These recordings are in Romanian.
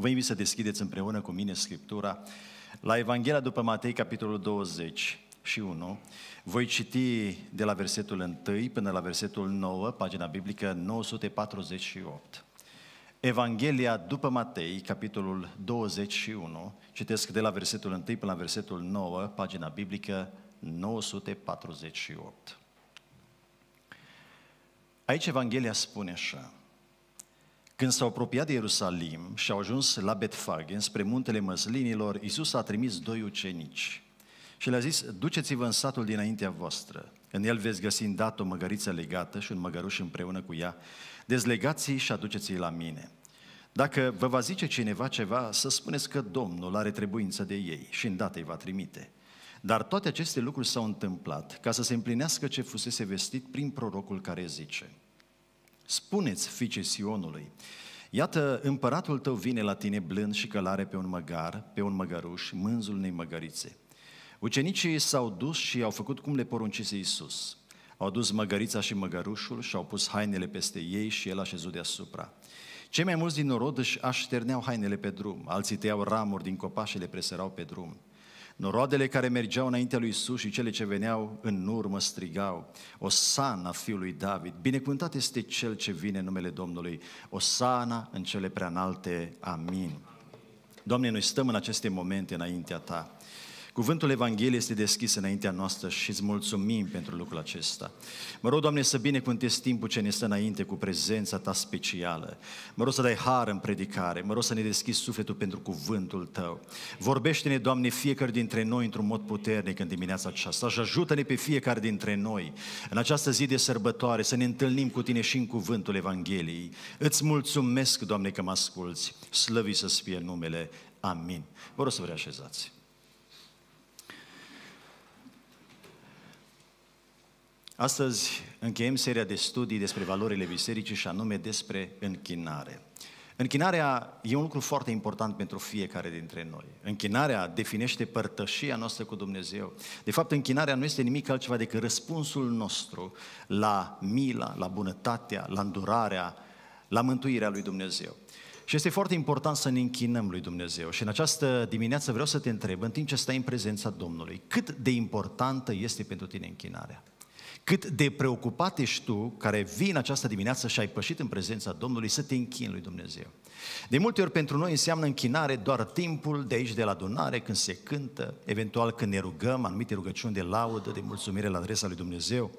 Vă invit să deschideți împreună cu mine Scriptura la Evanghelia după Matei, capitolul 20 și 1. Voi citi de la versetul 1 până la versetul 9, pagina biblică 948. Evanghelia după Matei, capitolul 21, citesc de la versetul 1 până la versetul 9, pagina biblică 948. Aici Evanghelia spune așa, când s-au apropiat de Ierusalim și au ajuns la Betfage, spre muntele măslinilor, Iisus a trimis doi ucenici și le-a zis, duceți-vă în satul dinaintea voastră. În el veți găsi dat o măgăriță legată și un măgăruș împreună cu ea. Dezlegați-i și aduceți-i la mine. Dacă vă va zice cineva ceva, să spuneți că Domnul are trebuință de ei și îndată îi va trimite. Dar toate aceste lucruri s-au întâmplat ca să se împlinească ce fusese vestit prin prorocul care zice – Spuneți, fiice Sionului, Iată, împăratul tău vine la tine blând și călare pe un măgar, pe un măgăruș, mânzul unei măgărițe. Ucenicii s-au dus și au făcut cum le poruncise Iisus. Au dus măgărița și măgărușul și au pus hainele peste ei și el a șezut deasupra. Cei mai mulți din norod își așterneau hainele pe drum, alții tăiau ramuri din copașele și le preserau pe drum. Noroadele care mergeau înaintea lui Isus și cele ce veneau în urmă strigau, Osana fiului David, binecuvântat este cel ce vine în numele Domnului, Osana în cele preanalte, amin. Doamne, noi stăm în aceste momente înaintea Ta Cuvântul Evangheliei este deschis înaintea noastră și îți mulțumim pentru lucrul acesta. Mă rog, Doamne, să binecuvântezi timpul ce ne stă înainte cu prezența Ta specială. Mă rog să dai har în predicare, mă rog să ne deschizi sufletul pentru cuvântul Tău. Vorbește-ne, Doamne, fiecare dintre noi într-un mod puternic în dimineața aceasta și ajută-ne pe fiecare dintre noi în această zi de sărbătoare să ne întâlnim cu Tine și în cuvântul Evangheliei. Îți mulțumesc, Doamne, că mă asculți. Slăvi să-ți fie numele. Amin. Vă rog să vă reașezați. Astăzi încheiem seria de studii despre valorile bisericii și anume despre închinare. Închinarea e un lucru foarte important pentru fiecare dintre noi. Închinarea definește părtășia noastră cu Dumnezeu. De fapt, închinarea nu este nimic altceva decât răspunsul nostru la mila, la bunătatea, la îndurarea, la mântuirea lui Dumnezeu. Și este foarte important să ne închinăm lui Dumnezeu. Și în această dimineață vreau să te întreb, în timp ce stai în prezența Domnului, cât de importantă este pentru tine închinarea? cât de preocupat ești tu, care vii în această dimineață și ai pășit în prezența Domnului, să te închini lui Dumnezeu. De multe ori pentru noi înseamnă închinare doar timpul de aici, de la adunare, când se cântă, eventual când ne rugăm anumite rugăciuni de laudă, de mulțumire la adresa lui Dumnezeu.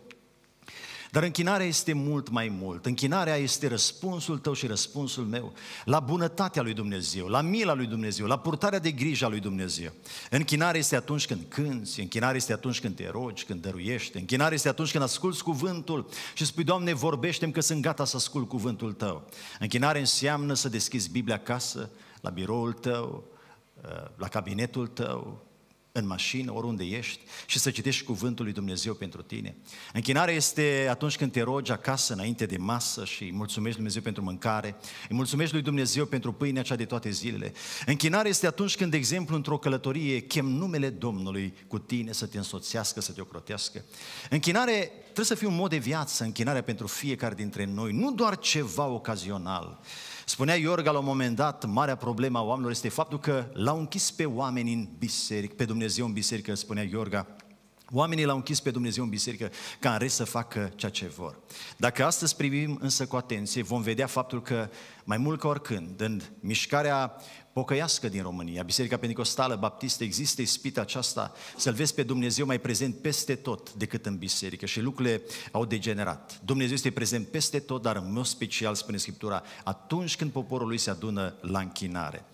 Dar închinarea este mult mai mult. Închinarea este răspunsul tău și răspunsul meu la bunătatea lui Dumnezeu, la mila lui Dumnezeu, la purtarea de grijă a lui Dumnezeu. Închinarea este atunci când cânți, închinarea este atunci când te rogi, când dăruiești, închinarea este atunci când asculți cuvântul și spui, Doamne, vorbește că sunt gata să ascult cuvântul tău. Închinare înseamnă să deschizi Biblia acasă, la biroul tău, la cabinetul tău, în mașină, oriunde ești, și să citești cuvântul lui Dumnezeu pentru tine. Închinarea este atunci când te rogi acasă, înainte de masă și îi mulțumești lui Dumnezeu pentru mâncare, îi mulțumești lui Dumnezeu pentru pâinea cea de toate zilele. Închinarea este atunci când, de exemplu, într-o călătorie, chem numele Domnului cu tine să te însoțească, să te ocrotească. Închinare trebuie să fie un mod de viață, închinarea pentru fiecare dintre noi, nu doar ceva ocazional. Spunea Iorga la un moment dat, marea problemă a oamenilor este faptul că l-au închis pe oameni în biserică, pe Dumnezeu în biserică, spunea Iorga. Oamenii l-au închis pe Dumnezeu în biserică ca în rest să facă ceea ce vor. Dacă astăzi privim însă cu atenție, vom vedea faptul că mai mult ca oricând, în mișcarea pocăiască din România. Biserica Pentecostală, Baptistă, există ispita aceasta să-L vezi pe Dumnezeu mai prezent peste tot decât în biserică și lucrurile au degenerat. Dumnezeu este prezent peste tot, dar în mod special, spune Scriptura, atunci când poporul lui se adună la închinare.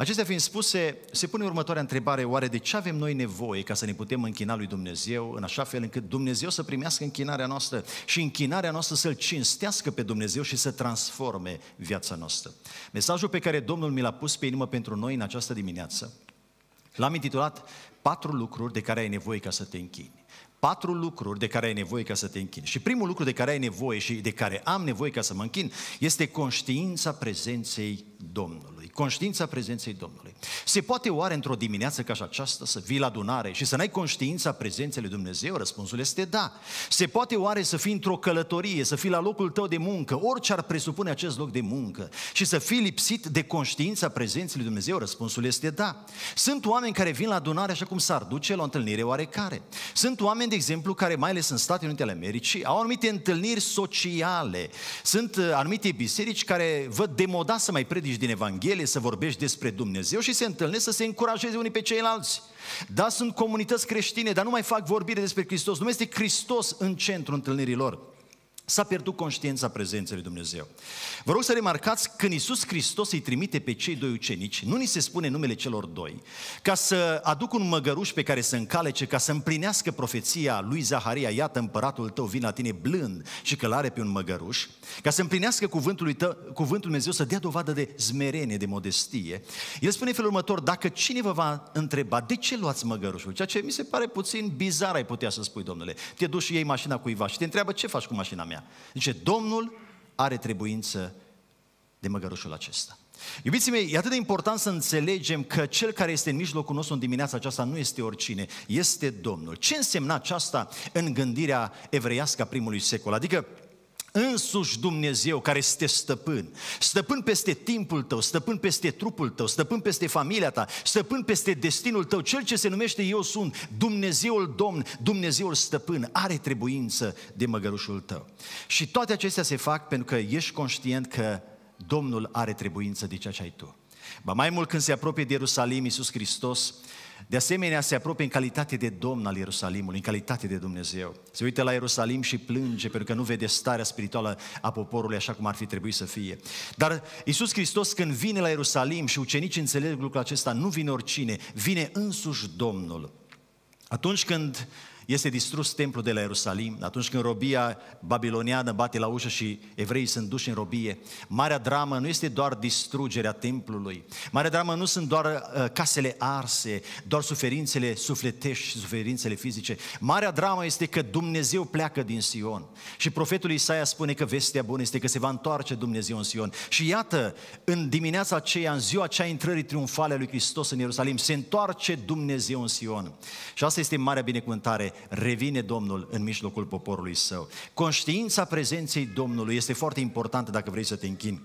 Acestea fiind spuse, se pune următoarea întrebare, oare de ce avem noi nevoie ca să ne putem închina lui Dumnezeu în așa fel încât Dumnezeu să primească închinarea noastră și închinarea noastră să-L cinstească pe Dumnezeu și să transforme viața noastră. Mesajul pe care Domnul mi l-a pus pe inimă pentru noi în această dimineață, l-am intitulat Patru lucruri de care ai nevoie ca să te închini. Patru lucruri de care ai nevoie ca să te închini. Și primul lucru de care ai nevoie și de care am nevoie ca să mă închin este conștiința prezenței Domnului conștiința prezenței Domnului. Se poate oare într-o dimineață ca și aceasta să vii la adunare și să n-ai conștiința prezenței lui Dumnezeu? Răspunsul este da. Se poate oare să fii într-o călătorie, să fii la locul tău de muncă, orice ar presupune acest loc de muncă, și să fii lipsit de conștiința prezenței lui Dumnezeu? Răspunsul este da. Sunt oameni care vin la adunare așa cum s-ar duce la o întâlnire oarecare. Sunt oameni, de exemplu, care mai ales în Statele Unite ale Americii au anumite întâlniri sociale. Sunt uh, anumite biserici care văd demoda să mai predici din Evanghelie ele să vorbești despre Dumnezeu și se întâlnesc să se încurajeze unii pe ceilalți. Da, sunt comunități creștine, dar nu mai fac vorbire despre Hristos. Nu este Hristos în centrul întâlnirilor. S-a pierdut conștiința prezenței lui Dumnezeu. Vă rog să remarcați, când Iisus Hristos îi trimite pe cei doi ucenici, nu ni se spune numele celor doi, ca să aduc un măgăruș pe care să încalece, ca să împlinească profeția lui Zaharia, iată împăratul tău vin la tine blând și călare pe un măgăruș, ca să împlinească cuvântul, lui tău, cuvântul Dumnezeu să dea dovadă de zmerenie, de modestie. El spune în felul următor, dacă cine vă va întreba, de ce luați măgărușul? Ceea ce mi se pare puțin bizar ai putea să spui, domnule. Te duci și iei mașina cuiva și te întreabă ce faci cu mașina mea mea. Zice, Domnul are trebuință de măgărușul acesta. Iubiții mei, e atât de important să înțelegem că cel care este în mijlocul nostru în dimineața aceasta nu este oricine, este Domnul. Ce însemna aceasta în gândirea evreiască a primului secol? Adică Însuși Dumnezeu care este stăpân, stăpân peste timpul tău, stăpân peste trupul tău, stăpân peste familia ta, stăpân peste destinul tău, cel ce se numește Eu sunt, Dumnezeul Domn, Dumnezeul stăpân, are trebuință de măgărușul tău. Și toate acestea se fac pentru că ești conștient că Domnul are trebuință de ceea ce ai tu. Ba mai mult când se apropie de Ierusalim, Iisus Hristos de asemenea, se apropie în calitate de domn al Ierusalimului, în calitate de Dumnezeu. Se uită la Ierusalim și plânge pentru că nu vede starea spirituală a poporului așa cum ar fi trebuit să fie. Dar Isus Hristos când vine la Ierusalim și ucenicii înțeleg lucrul acesta, nu vine oricine, vine însuși Domnul. Atunci când este distrus templul de la Ierusalim, atunci când robia babiloniană bate la ușă și evreii sunt duși în robie. Marea dramă nu este doar distrugerea templului. Marea dramă nu sunt doar uh, casele arse, doar suferințele sufletești, și suferințele fizice. Marea dramă este că Dumnezeu pleacă din Sion. Și profetul Isaia spune că vestea bună este că se va întoarce Dumnezeu în Sion. Și iată, în dimineața aceea, în ziua aceea intrării triumfale a lui Hristos în Ierusalim, se întoarce Dumnezeu în Sion. Și asta este marea binecuvântare revine Domnul în mijlocul poporului său. Conștiința prezenței Domnului este foarte importantă dacă vrei să te închini.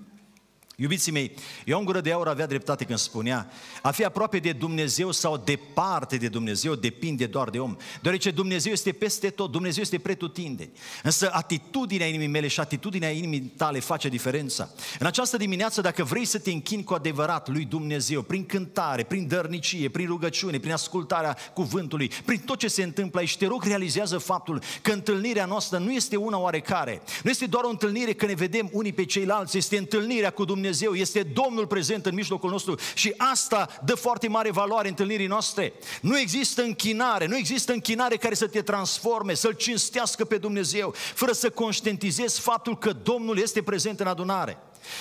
Iubiții mei, Ioan Gură de Aur avea dreptate când spunea a fi aproape de Dumnezeu sau departe de Dumnezeu depinde doar de om. Deoarece Dumnezeu este peste tot, Dumnezeu este pretutinde. Însă atitudinea inimii mele și atitudinea inimii tale face diferența. În această dimineață, dacă vrei să te închini cu adevărat lui Dumnezeu, prin cântare, prin dărnicie, prin rugăciune, prin ascultarea cuvântului, prin tot ce se întâmplă aici, te rog, realizează faptul că întâlnirea noastră nu este una oarecare. Nu este doar o întâlnire că ne vedem unii pe ceilalți, este întâlnirea cu Dumnezeu Dumnezeu, este Domnul prezent în mijlocul nostru și asta dă foarte mare valoare întâlnirii noastre. Nu există închinare, nu există închinare care să te transforme, să-L cinstească pe Dumnezeu, fără să conștientizezi faptul că Domnul este prezent în adunare.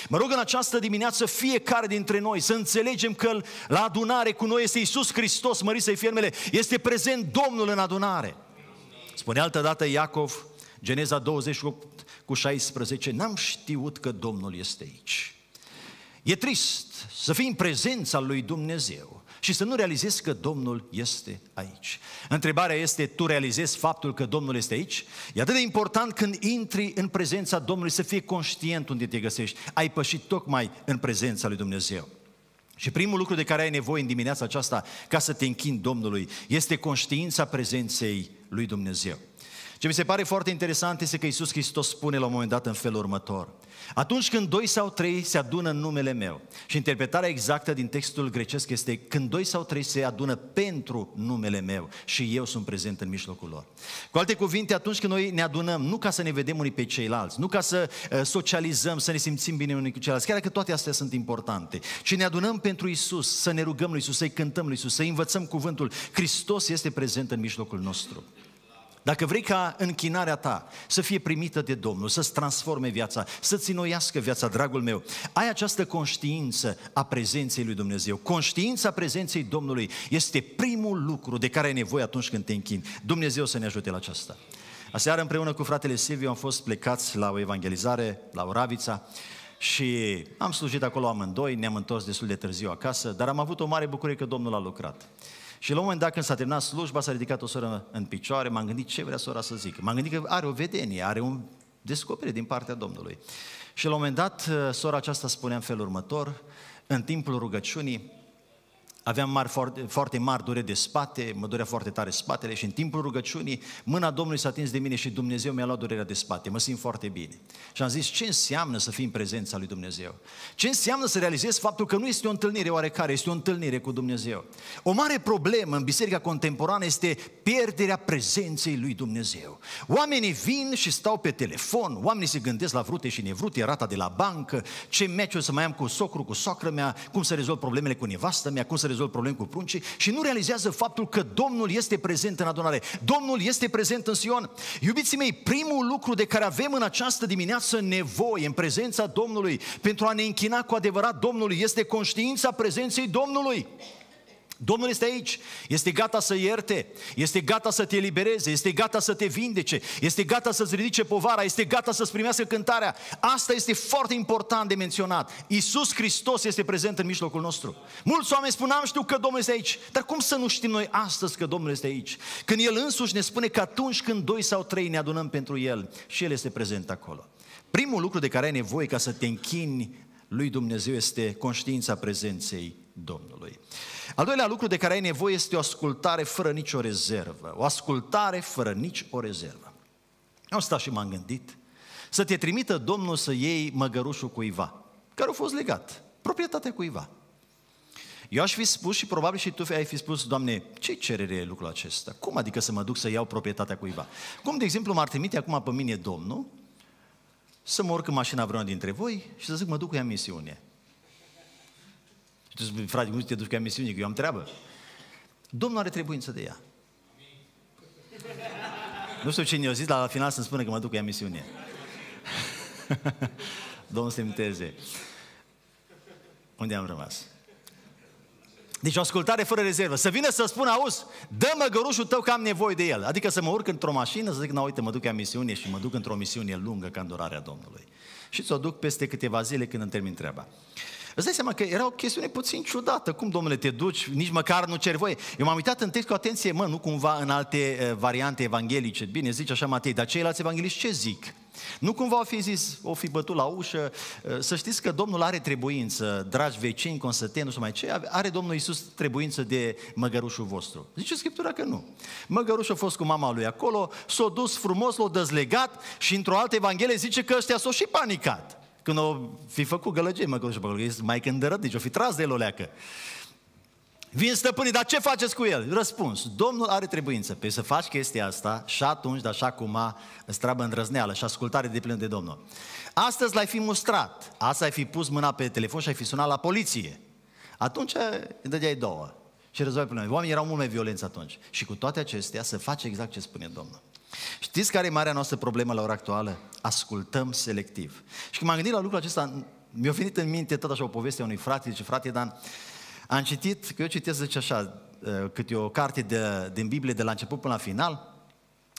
Mă rog în această dimineață fiecare dintre noi să înțelegem că la adunare cu noi este Isus Hristos, mărit să-i fiermele, este prezent Domnul în adunare. Spune altă dată Iacov, Geneza 28 cu 16, n-am știut că Domnul este aici. E trist să fii în prezența lui Dumnezeu și să nu realizezi că Domnul este aici. Întrebarea este, tu realizezi faptul că Domnul este aici? E atât de important când intri în prezența Domnului să fii conștient unde te găsești. Ai pășit tocmai în prezența lui Dumnezeu. Și primul lucru de care ai nevoie în dimineața aceasta ca să te închin Domnului este conștiința prezenței lui Dumnezeu. Ce mi se pare foarte interesant este că Iisus Hristos spune la un moment dat în felul următor. Atunci când doi sau trei se adună în numele meu, și interpretarea exactă din textul grecesc este când doi sau trei se adună pentru numele meu și eu sunt prezent în mijlocul lor. Cu alte cuvinte, atunci când noi ne adunăm, nu ca să ne vedem unii pe ceilalți, nu ca să uh, socializăm, să ne simțim bine unii cu ceilalți, chiar că toate astea sunt importante, ci ne adunăm pentru Isus, să ne rugăm lui Isus, să-i cântăm lui Isus, să-i învățăm cuvântul. Hristos este prezent în mijlocul nostru. Dacă vrei ca închinarea ta să fie primită de Domnul, să-ți transforme viața, să-ți înnoiască viața, dragul meu, ai această conștiință a prezenței lui Dumnezeu. Conștiința prezenței Domnului este primul lucru de care ai nevoie atunci când te închini. Dumnezeu să ne ajute la aceasta. Aseară împreună cu fratele Silviu am fost plecați la o evangelizare, la Oravița, și am slujit acolo amândoi, ne-am întors destul de târziu acasă, dar am avut o mare bucurie că Domnul a lucrat. Și la un moment dat când s-a terminat slujba, s-a ridicat o soră în picioare, m-am gândit ce vrea sora să zică. M-am gândit că are o vedenie, are un descoperire din partea Domnului. Și la un moment dat, uh, sora aceasta spunea în felul următor, în timpul rugăciunii, aveam mari, foarte, foarte mari dureri de spate, mă durea foarte tare spatele și în timpul rugăciunii mâna Domnului s-a atins de mine și Dumnezeu mi-a luat durerea de spate, mă simt foarte bine. Și am zis, ce înseamnă să fii în prezența lui Dumnezeu? Ce înseamnă să realizezi faptul că nu este o întâlnire oarecare, este o întâlnire cu Dumnezeu? O mare problemă în biserica contemporană este pierderea prezenței lui Dumnezeu. Oamenii vin și stau pe telefon, oamenii se gândesc la vrute și nevrute, rata de la bancă, ce meci o să mai am cu socru, cu socră mea, cum să rezolv problemele cu nevastă mea, cum să rezolv probleme cu pruncii și nu realizează faptul că Domnul este prezent în adunare. Domnul este prezent în Sion. Iubiții mei, primul lucru de care avem în această dimineață nevoie în prezența Domnului pentru a ne închina cu adevărat Domnului este conștiința prezenței Domnului. Domnul este aici, este gata să ierte, este gata să te elibereze, este gata să te vindece, este gata să-ți ridice povara, este gata să-ți primească cântarea. Asta este foarte important de menționat. Iisus Hristos este prezent în mijlocul nostru. Mulți oameni spun, am știu că Domnul este aici, dar cum să nu știm noi astăzi că Domnul este aici? Când El însuși ne spune că atunci când doi sau trei ne adunăm pentru El și El este prezent acolo. Primul lucru de care ai nevoie ca să te închini lui Dumnezeu este conștiința prezenței Domnului. Al doilea lucru de care ai nevoie este o ascultare fără nicio rezervă. O ascultare fără nici o rezervă. Am stat și m-am gândit să te trimită Domnul să iei măgărușul cuiva, care a fost legat, proprietatea cuiva. Eu aș fi spus și probabil și tu ai fi spus, Doamne, ce cerere e lucrul acesta? Cum adică să mă duc să iau proprietatea cuiva? Cum, de exemplu, m-ar trimite acum pe mine Domnul să mă urc în mașina vreuna dintre voi și să zic, mă duc cu ea misiune. Și tu spui, frate, cum te duci ca misiune, că eu am treabă. Domnul are trebuință de ea. Nu știu cine ne a zis, dar la final să-mi spune că mă duc ea misiune. Domnul să imteze. Unde am rămas? Deci o ascultare fără rezervă. Să vină să spună, auzi, dă-mă gărușul tău că am nevoie de el. Adică să mă urc într-o mașină, să zic, na, uite, mă duc ea misiune și mă duc într-o misiune lungă ca îndurarea Domnului. Și ți-o duc peste câteva zile când îmi termin treaba. Îți dai seama că era o chestiune puțin ciudată. Cum, domnule, te duci? Nici măcar nu cer voie. Eu m-am uitat în text cu atenție, mă, nu cumva în alte eh, variante evanghelice. Bine, zice așa Matei, dar ceilalți evangeliști ce zic? Nu cumva o fi zis, o fi bătut la ușă. Eh, să știți că Domnul are trebuință, dragi vecini, consăteni, nu știu mai ce, are Domnul Isus trebuință de măgărușul vostru. Zice Scriptura că nu. Măgărușul a fost cu mama lui acolo, s-a dus frumos, l-a dezlegat și într-o altă evanghelie zice că ăștia s-au și panicat când o fi făcut gălăgie, mă că acolo, mai când de deci o fi tras de el o leacă. Vin stăpânii, dar ce faceți cu el? Răspuns, Domnul are trebuință. Pe păi să faci chestia asta și atunci, dar și acum, îți treabă îndrăzneală și ascultare de plin de Domnul. Astăzi l-ai fi mustrat, asta ai fi pus mâna pe telefon și ai fi sunat la poliție. Atunci îi dădeai două și rezolvai problema. Oamenii erau mult mai violenți atunci. Și cu toate acestea, să faci exact ce spune Domnul. Știți care e marea noastră problemă la ora actuală? Ascultăm selectiv. Și când m-am gândit la lucrul acesta, mi-a venit în minte tot așa o poveste a unui frate, zice, frate Dan, am citit, că eu citesc, zice așa, ă, câte o carte de, din Biblie de la început până la final,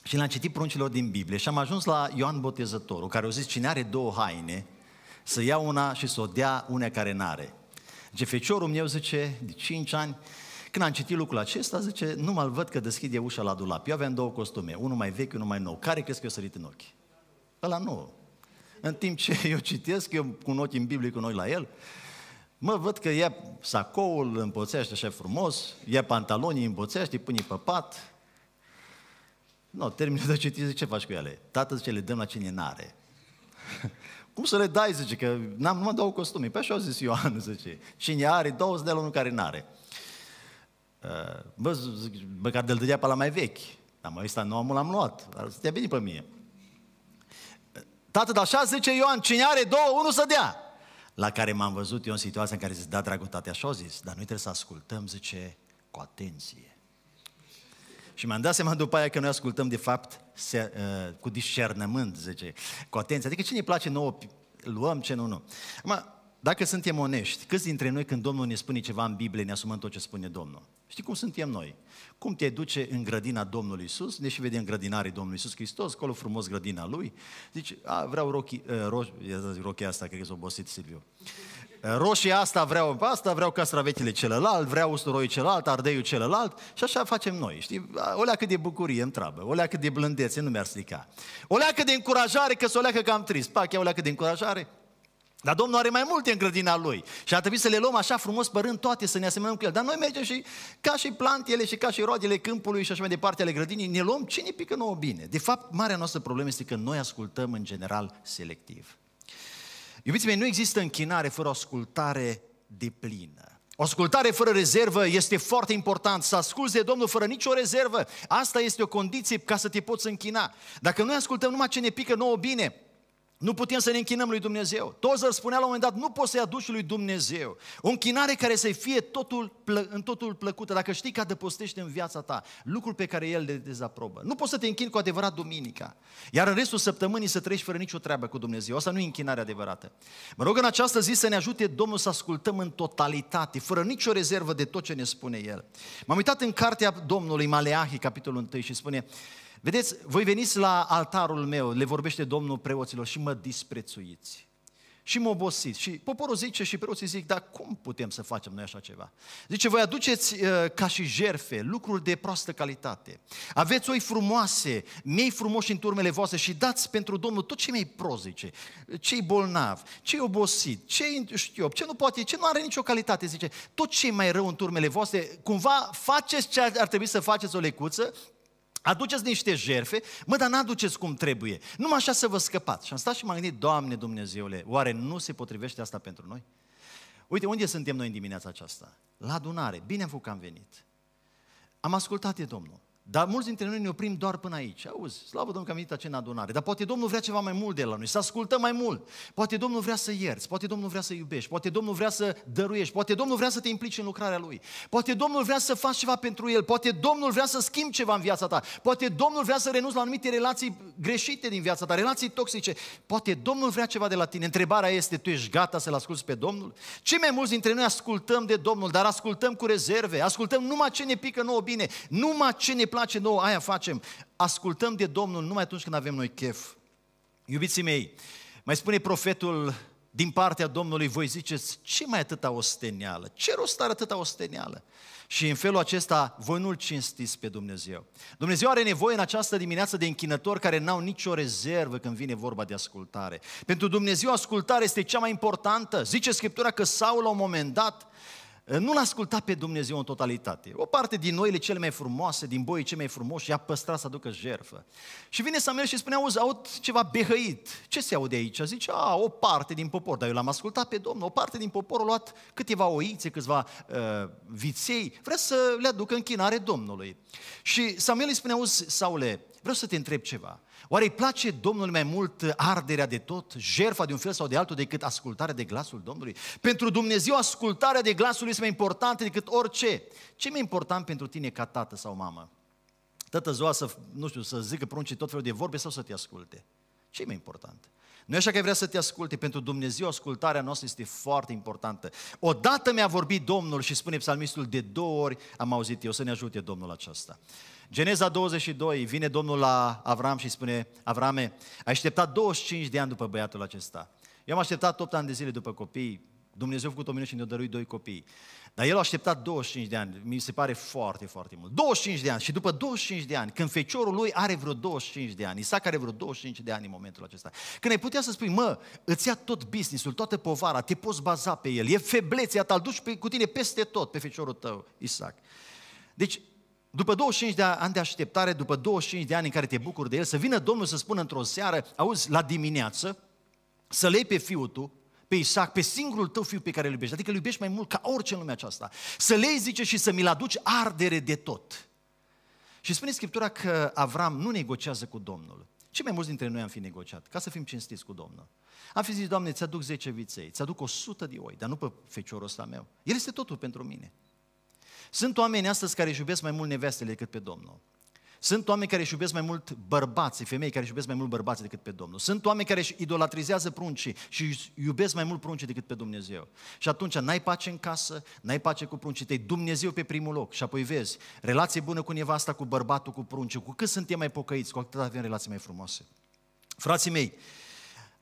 și l-am citit pruncilor din Biblie și am ajuns la Ioan Botezătorul, care a zis, cine are două haine, să ia una și să o dea unea care n-are. Zice, feciorul meu, zice, de 5 ani, când am citit lucrul acesta, zice, nu mă văd că deschide ușa la dulap. Eu aveam două costume, unul mai vechi, unul mai nou. Care crezi că eu sărit în ochi? Ăla nou. În timp ce eu citesc, eu cu un ochi în Biblie, cu noi la el, mă văd că ia sacoul, îmboțește împoțește așa frumos, ia pantalonii, îmboțește, împoțește, îi pune pe pat. Nu, no, termină de citit, zice, ce faci cu ele? Tată zice, le dăm la cine n-are. Cum să le dai, zice, că n-am numai două costume. Pe păi așa a zis Ioan, zice, cine are două, să la unul care n-are. Uh, bă, zic, că de-l dădea pe la mai vechi. Dar mă, ăsta nu omul l-am luat. Dar să te bine pe mine. Uh, tată, dar așa zice Ioan, cine are două, unul să dea. La care m-am văzut eu în situația în care zice, da, dragul tate, așa zis, dar noi trebuie să ascultăm, zice, cu atenție. Și mi-am dat seama după aia că noi ascultăm, de fapt, se, uh, cu discernământ, zice, cu atenție. Adică ce ne place nouă, luăm, ce nu, nu. Acum, dacă suntem onești, câți dintre noi când Domnul ne spune ceva în Biblie, ne asumăm tot ce spune Domnul? Știi cum suntem noi? Cum te duce în grădina Domnului Isus? Ne și vedem grădinarii Domnului Isus Hristos, acolo frumos grădina lui. Zici, deci, a, vreau rochi, ro- rochia asta, cred că s-a obosit Silviu. Roșia asta vreau asta, vreau castravetele celălalt, vreau usturoiul celălalt, ardeiul celălalt și așa facem noi. Știi? O leacă de bucurie treabă, o leacă de blândețe, nu mi-ar strica. O leacă de încurajare, că s-o leacă cam trist. Pac, ia o leacă de încurajare, dar Domnul are mai multe în grădina Lui și a trebuit să le luăm așa frumos părând toate, să ne asemănăm cu El. Dar noi mergem și ca și plantele și ca și roadele câmpului și așa mai departe ale grădinii, ne luăm ce ne pică nouă bine. De fapt, marea noastră problemă este că noi ascultăm în general selectiv. Iubiți mei, nu există închinare fără ascultare de plină. O ascultare fără rezervă este foarte important. Să asculți de Domnul fără nicio rezervă. Asta este o condiție ca să te poți închina. Dacă noi ascultăm numai ce ne pică nouă bine, nu putem să ne închinăm lui Dumnezeu. Tozer spunea la un moment dat, nu poți să-i aduci lui Dumnezeu o închinare care să-i fie totul, în totul plăcută, dacă știi că adăpostește în viața ta lucruri pe care El le dezaprobă. Nu poți să te închini cu adevărat duminica, iar în restul săptămânii să trăiești fără nicio treabă cu Dumnezeu. Asta nu e închinare adevărată. Mă rog în această zi să ne ajute Domnul să ascultăm în totalitate, fără nicio rezervă de tot ce ne spune El. M-am uitat în cartea Domnului Maleahi, capitolul 1 și spune, Vedeți, voi veniți la altarul meu, le vorbește Domnul preoților și mă disprețuiți. Și mă obosiți. Și poporul zice și preoții zic, dar cum putem să facem noi așa ceva? Zice, voi aduceți uh, ca și jerfe lucruri de proastă calitate. Aveți oi frumoase, miei frumoși în turmele voastre și dați pentru Domnul tot ce mi-ai prozice. Cei bolnav, cei obosit, cei știop, ce nu poate, ce nu are nicio calitate, zice. Tot ce mai rău în turmele voastre, cumva faceți ce ar trebui să faceți o lecuță, Aduceți niște jerfe, mă, dar n-aduceți cum trebuie. Numai așa să vă scăpați. Și am stat și m-am gândit, Doamne Dumnezeule, oare nu se potrivește asta pentru noi? Uite, unde suntem noi în dimineața aceasta? La adunare. Bine am făcut că am venit. Am ascultat de Domnul. Dar mulți dintre noi ne oprim doar până aici. Auzi, slavă Domnului că am venit aici în adunare. Dar poate Domnul vrea ceva mai mult de la noi, să ascultăm mai mult. Poate Domnul vrea să ierți, poate Domnul vrea să iubești, poate Domnul vrea să dăruiești, poate Domnul vrea să te implici în lucrarea Lui. Poate Domnul vrea să faci ceva pentru El, poate Domnul vrea să schimbi ceva în viața ta, poate Domnul vrea să renunți la anumite relații greșite din viața ta, relații toxice. Poate Domnul vrea ceva de la tine. Întrebarea este, tu ești gata să-L asculți pe Domnul? Cei mai mulți dintre noi ascultăm de Domnul, dar ascultăm cu rezerve, ascultăm numai ce ne pică nouă bine, numai ce ne place nouă, aia facem. Ascultăm de Domnul numai atunci când avem noi chef. Iubiții mei, mai spune profetul din partea Domnului, voi ziceți, ce mai atâta ostenială? Ce rost are atâta ostenială? Și în felul acesta voi nu-L cinstiți pe Dumnezeu. Dumnezeu are nevoie în această dimineață de închinători care n-au nicio rezervă când vine vorba de ascultare. Pentru Dumnezeu ascultare este cea mai importantă. Zice Scriptura că Saul la un moment dat nu-L ascultat pe Dumnezeu în totalitate. O parte din noile cele mai frumoase, din boii cei mai frumoși, i-a păstrat să aducă jerfă. Și vine Samuel și spune, auzi, aud ceva behăit. Ce se aude aici? Zice, a, o parte din popor. Dar eu l-am ascultat pe Domnul. O parte din popor a luat câteva oițe, câțiva uh, viței. Vrea să le aducă în Domnului. Și Samuel îi spune, auzi, Saule, vreau să te întreb ceva. Oare îi place domnului mai mult arderea de tot, jerfa de un fel sau de altul, decât ascultarea de glasul Domnului? Pentru Dumnezeu, ascultarea de glasul este mai importantă decât orice. Ce mai important pentru tine ca tată sau mamă? Tată zoa să, nu știu, să zică prunce tot felul de vorbe sau să te asculte? ce mai important? Nu e așa că vrea să te asculte, pentru Dumnezeu ascultarea noastră este foarte importantă. Odată mi-a vorbit Domnul și spune psalmistul, de două ori am auzit eu, să ne ajute Domnul aceasta. Geneza 22, vine Domnul la Avram și spune, Avrame, ai așteptat 25 de ani după băiatul acesta. Eu am așteptat 8 ani de zile după copii, Dumnezeu a făcut o minune și ne-a dăruit doi copii. Dar el a așteptat 25 de ani, mi se pare foarte, foarte mult. 25 de ani și după 25 de ani, când feciorul lui are vreo 25 de ani, Isaac are vreo 25 de ani în momentul acesta, când ai putea să spui, mă, îți ia tot businessul, toată povara, te poți baza pe el, e feblețea ta, îl duci pe, cu tine peste tot, pe feciorul tău, Isaac. Deci, după 25 de ani de așteptare, după 25 de ani în care te bucuri de el, să vină Domnul să spună într-o seară, auzi, la dimineață, să lei pe fiul tu, pe Isaac, pe singurul tău fiu pe care îl iubești, adică îl iubești mai mult ca orice în lumea aceasta, să le zice și să mi-l aduci ardere de tot. Și spune Scriptura că Avram nu negociază cu Domnul. Ce mai mulți dintre noi am fi negociat, ca să fim cinstiți cu Domnul. Am fi zis, Doamne, ți-aduc 10 viței, ți-aduc 100 de oi, dar nu pe feciorul ăsta meu. El este totul pentru mine. Sunt oameni astăzi care își iubesc mai mult nevestele decât pe Domnul. Sunt oameni care își iubesc mai mult bărbații, femei care își iubesc mai mult bărbații decât pe Domnul. Sunt oameni care își idolatrizează pruncii și își iubesc mai mult pruncii decât pe Dumnezeu. Și atunci n-ai pace în casă, n-ai pace cu pruncii tăi, Dumnezeu pe primul loc. Și apoi vezi, relație bună cu nevasta, cu bărbatul, cu pruncii. Cu cât suntem mai pocăiți, cu atât avem relații mai frumoase. Frații mei,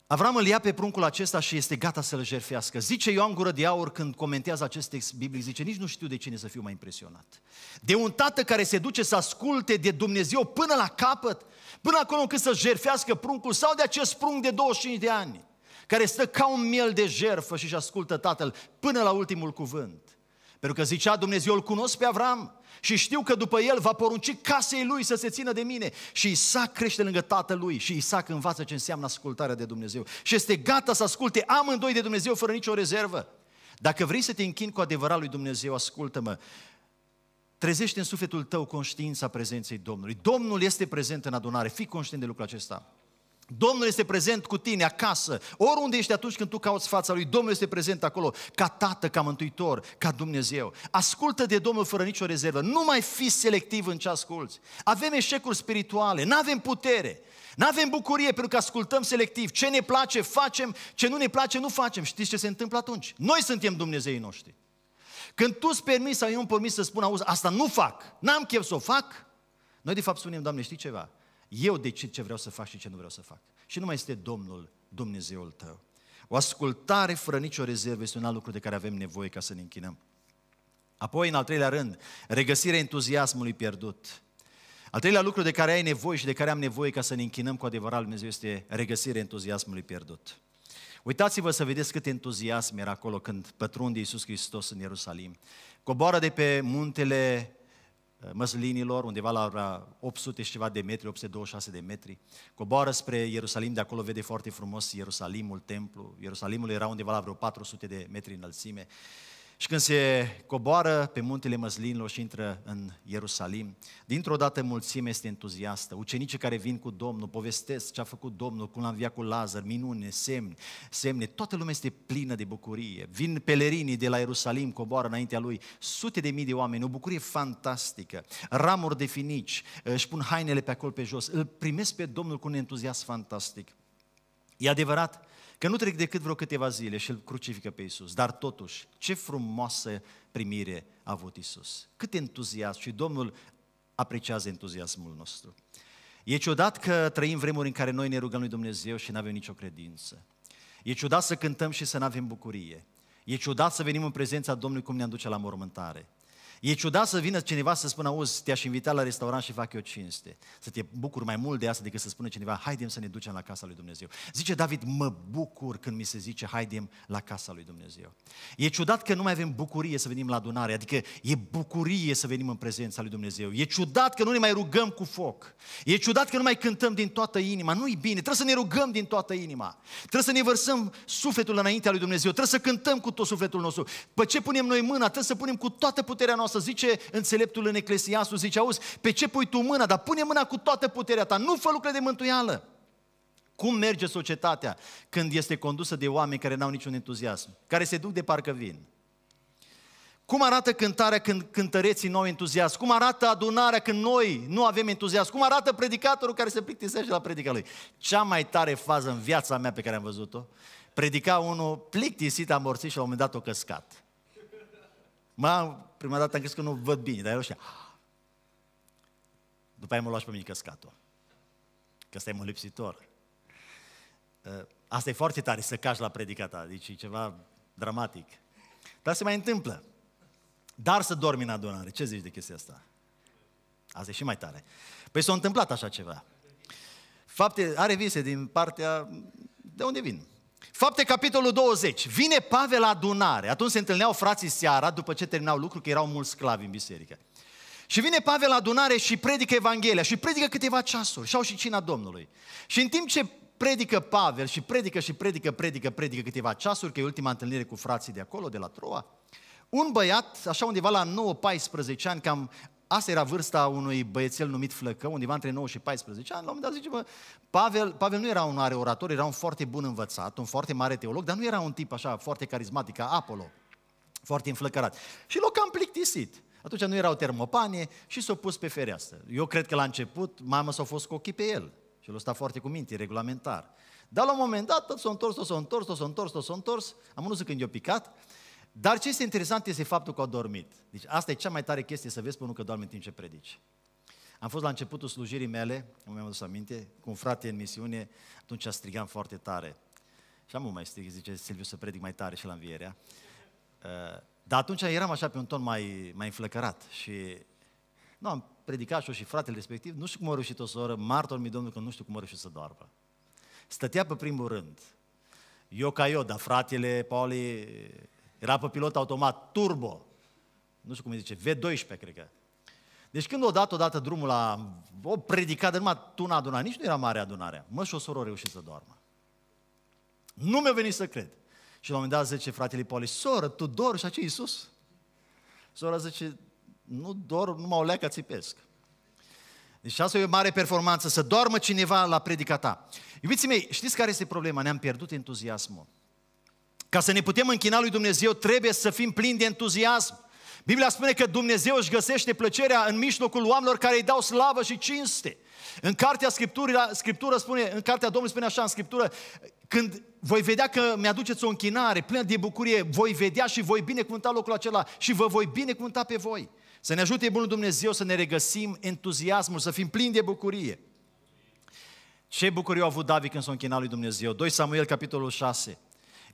Avram îl ia pe pruncul acesta și este gata să-l jerfească. Zice Ioan Gură de Aur când comentează acest text biblic, zice, nici nu știu de cine să fiu mai impresionat. De un tată care se duce să asculte de Dumnezeu până la capăt, până acolo încât să jerfească pruncul sau de acest prunc de 25 de ani, care stă ca un miel de jerfă și și ascultă tatăl până la ultimul cuvânt. Pentru că zicea Dumnezeu, îl cunosc pe Avram, și știu că după el va porunci casei lui să se țină de mine. Și Isaac crește lângă tatălui și Isaac învață ce înseamnă ascultarea de Dumnezeu. Și este gata să asculte amândoi de Dumnezeu fără nicio rezervă. Dacă vrei să te închini cu adevărat lui Dumnezeu, ascultă-mă. Trezește în sufletul tău conștiința prezenței Domnului. Domnul este prezent în adunare. Fii conștient de lucrul acesta. Domnul este prezent cu tine acasă, oriunde ești atunci când tu cauți fața Lui, Domnul este prezent acolo, ca Tată, ca Mântuitor, ca Dumnezeu. Ascultă de Domnul fără nicio rezervă, nu mai fi selectiv în ce asculți. Avem eșecuri spirituale, nu avem putere, nu avem bucurie pentru că ascultăm selectiv. Ce ne place, facem, ce nu ne place, nu facem. Știți ce se întâmplă atunci? Noi suntem Dumnezeii noștri. Când tu îți permis sau eu îmi permis să spun, auzi, asta nu fac, n-am chef să o fac, noi de fapt spunem, Doamne, știi ceva? Eu decid ce vreau să fac și ce nu vreau să fac. Și nu mai este Domnul, Dumnezeul tău. O ascultare fără nicio rezervă este un alt lucru de care avem nevoie ca să ne închinăm. Apoi, în al treilea rând, regăsirea entuziasmului pierdut. Al treilea lucru de care ai nevoie și de care am nevoie ca să ne închinăm cu adevărat lui Dumnezeu este regăsirea entuziasmului pierdut. Uitați-vă să vedeți cât entuziasm era acolo când pătrunde Iisus Hristos în Ierusalim. Coboară de pe muntele Uh, măslinilor, undeva la 800 și ceva de metri, 826 de metri, coboară spre Ierusalim, de acolo vede foarte frumos Ierusalimul, templu. Ierusalimul era undeva la vreo 400 de metri înălțime. Uh, și când se coboară pe muntele măslinilor și intră în Ierusalim, dintr-o dată mulțime este entuziastă. Ucenicii care vin cu Domnul povestesc ce a făcut Domnul, cum l-a înviat cu Lazar, minune, semne, semne. Toată lumea este plină de bucurie. Vin pelerinii de la Ierusalim, coboară înaintea lui, sute de mii de oameni, o bucurie fantastică. Ramuri de finici, își pun hainele pe acolo pe jos, îl primesc pe Domnul cu un entuziasm fantastic. E adevărat Că nu trec decât vreo câteva zile și îl crucifică pe Iisus. Dar totuși, ce frumoasă primire a avut Iisus. Cât entuziasm și Domnul apreciază entuziasmul nostru. E ciudat că trăim vremuri în care noi ne rugăm lui Dumnezeu și nu avem nicio credință. E ciudat să cântăm și să nu avem bucurie. E ciudat să venim în prezența Domnului cum ne duce la mormântare. E ciudat să vină cineva să spună, auzi, te-aș invita la restaurant și fac eu cinste. Să te bucur mai mult de asta decât să spună cineva, haidem să ne ducem la casa lui Dumnezeu. Zice David, mă bucur când mi se zice, haidem la casa lui Dumnezeu. E ciudat că nu mai avem bucurie să venim la adunare, adică e bucurie să venim în prezența lui Dumnezeu. E ciudat că nu ne mai rugăm cu foc. E ciudat că nu mai cântăm din toată inima. Nu-i bine, trebuie să ne rugăm din toată inima. Trebuie să ne vărsăm sufletul înaintea lui Dumnezeu. Trebuie să cântăm cu tot sufletul nostru. Pe ce punem noi mâna, trebuie să punem cu toată puterea noastră frumoasă, zice înțeleptul în Eclesiastul, zice, auzi, pe ce pui tu mâna, dar pune mâna cu toată puterea ta, nu fă lucruri de mântuială. Cum merge societatea când este condusă de oameni care n-au niciun entuziasm, care se duc de parcă vin? Cum arată cântarea când cântăreții noi entuziasm? Cum arată adunarea când noi nu avem entuziasm? Cum arată predicatorul care se plictisește la predica lui? Cea mai tare fază în viața mea pe care am văzut-o, predica unul plictisit, amorțit și la un moment dat o căscat. Mă, prima dată am crezut că nu văd bine, dar eu așa. După aia mă a pe mine căscatul. Că ăsta e mult lipsitor. Ă, asta e foarte tare, să cași la predicata. deci e ceva dramatic. Dar se mai întâmplă. Dar să dormi în adunare. Ce zici de chestia asta? Asta e și mai tare. Păi s-a întâmplat așa ceva. Fapte, are vise din partea de unde vin. Fapte, capitolul 20. Vine Pavel la adunare. Atunci se întâlneau frații seara, după ce terminau lucrul, că erau mulți sclavi în biserică. Și vine Pavel la adunare și predică Evanghelia și predică câteva ceasuri și au și cina Domnului. Și în timp ce predică Pavel și predică și predică, predică, predică câteva ceasuri, că e ultima întâlnire cu frații de acolo, de la Troa, un băiat, așa undeva la 9-14 ani, cam Asta era vârsta unui băiețel numit Flăcău, undeva între 9 și 14 ani. La un moment dat zice, bă, Pavel, Pavel nu era un mare orator, era un foarte bun învățat, un foarte mare teolog, dar nu era un tip așa foarte carismatic ca Apollo, foarte înflăcărat. Și l-o cam plictisit. Atunci nu erau termopane și s au pus pe fereastră. Eu cred că la început mama s-a fost cu ochii pe el și l-a stat foarte cu minte, regulamentar. Dar la un moment dat tot s-a întors, tot s-a întors, tot s-a întors, tot s-a întors. Am nu când i-a picat dar ce este interesant este faptul că a dormit. Deci asta e cea mai tare chestie, să vezi pe unul că doarme în timp ce predici. Am fost la începutul slujirii mele, nu mi-am adus aminte, cu un frate în misiune, atunci strigam foarte tare. Și am mai strig, zice Silviu să predic mai tare și la învierea. Uh, dar atunci eram așa pe un ton mai, mai înflăcărat și nu, am predicat și și fratele respectiv, nu știu cum a reușit o soră, martor mi Domnul că nu știu cum a reușit să doarmă. Stătea pe primul rând. Eu ca eu, dar fratele Pauli era pe pilot automat, turbo. Nu știu cum îi zice, V12, cred că. Deci când o dat dată drumul la o predicată, numai tu n-a nici nu era mare adunare. Mă și o soră reușit să doarmă. Nu mi-a venit să cred. Și la un moment dat zice fratele Poli, soră, tu dor și ce Iisus? Sora zice, nu dor, nu mă oleacă, țipesc. Deci asta e o mare performanță, să doarmă cineva la predica ta. Iubiții mei, știți care este problema? Ne-am pierdut entuziasmul. Ca să ne putem închina lui Dumnezeu, trebuie să fim plini de entuziasm. Biblia spune că Dumnezeu își găsește plăcerea în mijlocul oamenilor care îi dau slavă și cinste. În cartea Scriptură, Scriptură spune, în cartea Domnului spune așa în Scriptură, când voi vedea că mi-aduceți o închinare plină de bucurie, voi vedea și voi binecuvânta locul acela și vă voi binecuvânta pe voi. Să ne ajute Bunul Dumnezeu să ne regăsim entuziasmul, să fim plini de bucurie. Ce bucurie a avut David când s-a închinat lui Dumnezeu? 2 Samuel, capitolul 6.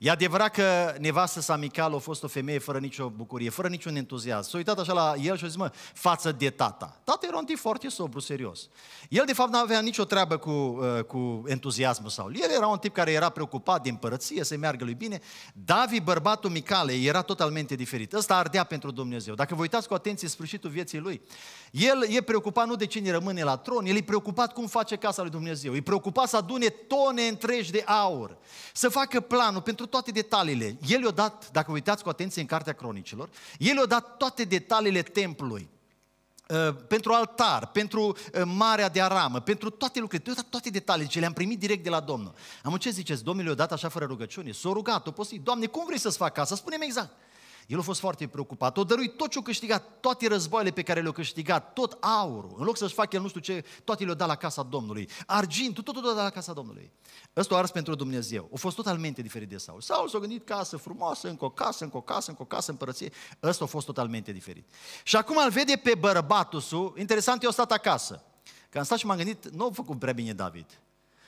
E adevărat că nevastă sa Mical a fost o femeie fără nicio bucurie, fără niciun entuziasm. S-a uitat așa la el și a zis, mă, față de tata. Tata era un tip foarte sobru, serios. El, de fapt, nu avea nicio treabă cu, uh, cu entuziasmul sau. El era un tip care era preocupat de împărăție, să meargă lui bine. Davi, bărbatul Micale, era totalmente diferit. Ăsta ardea pentru Dumnezeu. Dacă vă uitați cu atenție sfârșitul vieții lui, el e preocupat nu de cine rămâne la tron, el e preocupat cum face casa lui Dumnezeu. E preocupat să adune tone întregi de aur, să facă planul pentru toate detaliile. El i-a dat, dacă uitați cu atenție în Cartea Cronicilor, el i-a dat toate detaliile templului. Uh, pentru altar, pentru uh, marea de aramă, pentru toate lucrurile, Eu dat toate detaliile ce le-am primit direct de la Domnul. Am ce ziceți, Domnul i-a dat așa fără rugăciune? S-a rugat, o posti. Doamne, cum vrei să-ți fac casa? Spune-mi exact. El a fost foarte preocupat. O dăruit tot ce a câștigat, toate războaiele pe care le-a câștigat, tot aurul. În loc să-și facă el nu știu ce, toate le-a dat la casa Domnului. Argint, totul tot, tot la casa Domnului. Ăsta o ars pentru Dumnezeu. A fost totalmente diferit de Saul. Saul s-a gândit casă frumoasă, încă o casă, încă o casă, încă o casă, împărăție. Ăsta a fost totalmente diferit. Și acum îl vede pe său. interesant, eu stat acasă. Că am stat și m-am gândit, nu a făcut prea bine David.